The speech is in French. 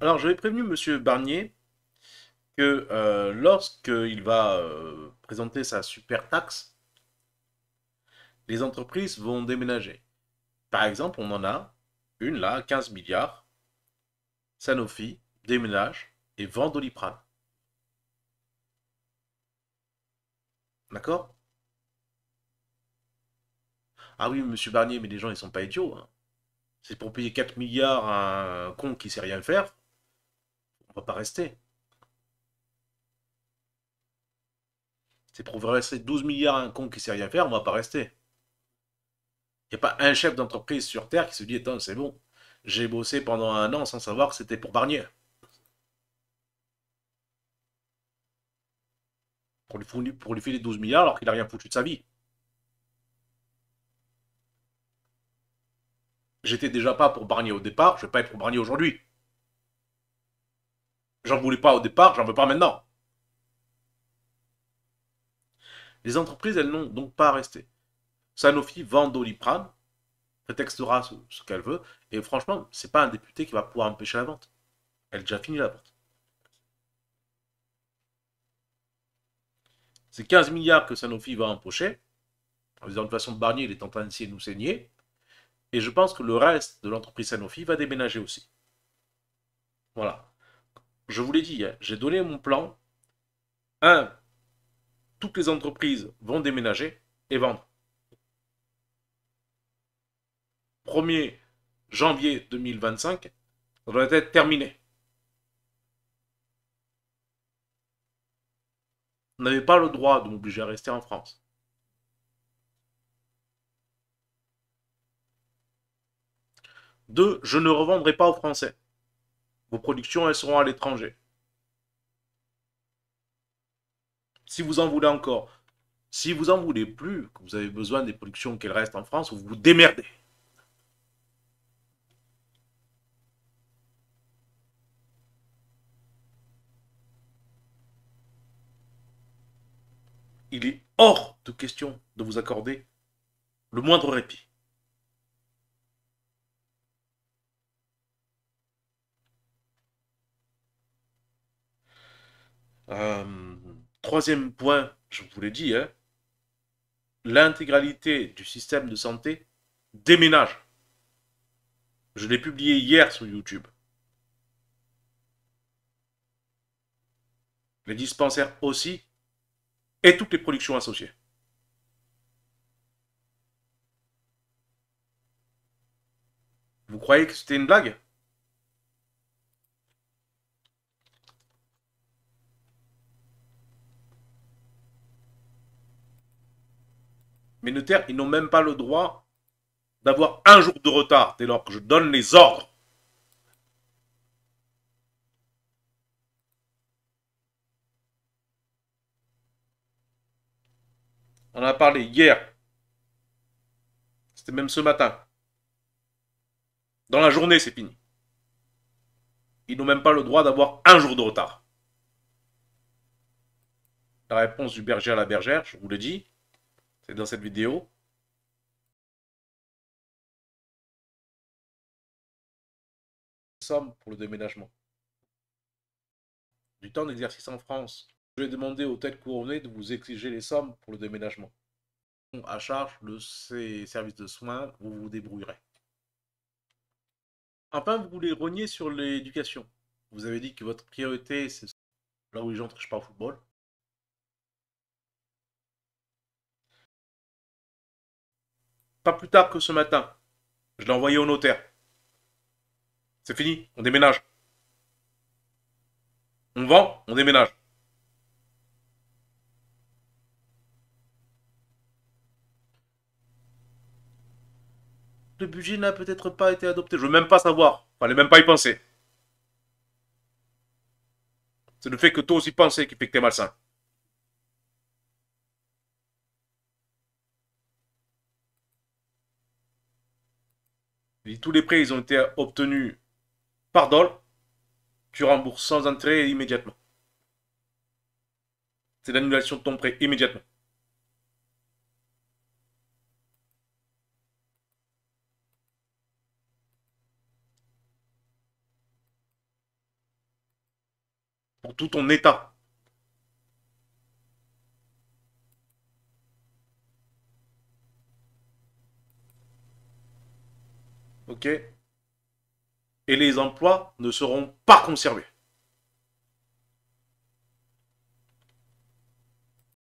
Alors, j'avais prévenu M. Barnier que euh, lorsqu'il va euh, présenter sa super taxe, les entreprises vont déménager. Par exemple, on en a une là, 15 milliards. Sanofi déménage et vend Doliprane. D'accord Ah oui, monsieur Barnier, mais les gens, ils sont pas idiots. Hein. C'est pour payer 4 milliards à un con qui sait rien faire va pas rester. C'est pour rester 12 milliards à un con qui sait rien faire, on va pas rester. Il n'y a pas un chef d'entreprise sur Terre qui se dit, attends, c'est bon, j'ai bossé pendant un an sans savoir que c'était pour Barnier. Pour lui, fournir, pour lui filer 12 milliards alors qu'il n'a rien foutu de sa vie. J'étais déjà pas pour Barnier au départ, je ne vais pas être pour Barnier aujourd'hui. J'en voulais pas au départ, j'en veux pas maintenant. Les entreprises, elles n'ont donc pas resté. Sanofi vend Doliprane, prétextera ce, qu'elle veut, et franchement, c'est pas un député qui va pouvoir empêcher la vente. Elle a déjà fini la vente. C'est 15 milliards que Sanofi va empocher, en disant de façon Barnier, il est en train de nous saigner, et je pense que le reste de l'entreprise Sanofi va déménager aussi. Voilà je vous l'ai dit, hein, j'ai donné mon plan. Un, toutes les entreprises vont déménager et vendre. 1er janvier 2025, ça doit être terminé. Vous n'avez pas le droit de m'obliger à rester en France. 2. je ne revendrai pas aux Français. Vos productions, elles seront à l'étranger. Si vous en voulez encore. Si vous en voulez plus, que vous avez besoin des productions qu'elles restent en France, vous vous démerdez. Il est hors de question de vous accorder le moindre répit. Euh, troisième point, je vous l'ai dit, hein, l'intégralité du système de santé déménage. Je l'ai publié hier sur YouTube. Les dispensaires aussi, et toutes les productions associées. Vous croyez que c'était une blague les ils n'ont même pas le droit d'avoir un jour de retard dès lors que je donne les ordres. On en a parlé hier. C'était même ce matin. Dans la journée, c'est fini. Ils n'ont même pas le droit d'avoir un jour de retard. La réponse du berger à la bergère, je vous l'ai dit, c'est dans cette vidéo. Somme pour le déménagement. Du temps d'exercice en France. Je vais demander aux têtes couronnées de vous exiger les sommes pour le déménagement. À charge de ces services de soins, vous vous débrouillerez. Enfin, vous voulez rogner sur l'éducation. Vous avez dit que votre priorité, c'est là où j'entre, je au football. Pas plus tard que ce matin. Je l'ai envoyé au notaire. C'est fini, on déménage. On vend, on déménage. Le budget n'a peut-être pas été adopté. Je ne veux même pas savoir. Fallait même pas y penser. C'est le fait que toi aussi penser qui fait que malsain. Tous les prêts, ils ont été obtenus par doll. Tu rembourses sans intérêt immédiatement. C'est l'annulation de ton prêt immédiatement. Pour tout ton état. ok Et les emplois ne seront pas conservés.